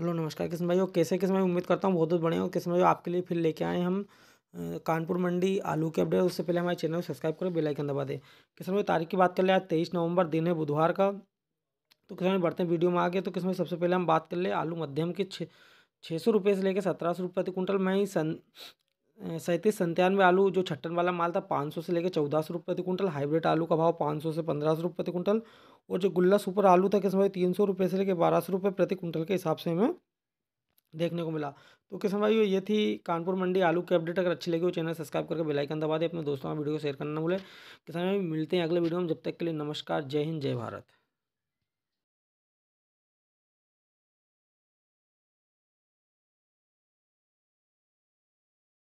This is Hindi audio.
हेलो नमस्कार किशन भाई कैसे किशन भाई उम्मीद करता हूँ बहुत बहुत बढ़िया हो किशन भाई आपके लिए फिर लेके आए हम कानपुर मंडी आलू के अपडेट उससे पहले हमारे चैनल को सब्सक्राइब करें बेल आइकन दबा दें किशन भाई तारीख की बात कर ले आज तेईस नवंबर दिन है बुधवार का तो किसान भाई बढ़ते हैं वीडियो में आ गए तो किसान भाई सबसे पहले हम बात कर ले आलू मध्यम के छः छः सौ रुपये से लेकर सत्रह सौ रुपये प्रति कुंटल में ही सन सैंतीस संतानवे आलू जो छट्टन वाला माल था पाँच सौ से लेकर चौदह सौ रुपये प्रति कुंटल हाइब्रिड आलू का भाव पाँच सौ से पंद्रह सौ रुपये प्रति कुंटल और जो गुल्ला सुपर आलू था किसान भाई तीन सौ रुपये से लेकर बारह सौ रुपये प्रति कुंटल के हिसाब से हमें देखने को मिला तो किसान भाई ये थी कानपुर मंडी आलू की अपडेट अगर अच्छी लगी हो चैनल सब्सक्राइब करके बेल आइकन दबा दें अपने दोस्तों का वीडियो को शेयर करना भूलें किसान भाई मिलते हैं अगले वीडियो में जब तक के लिए नमस्कार जय हिंद जय भारत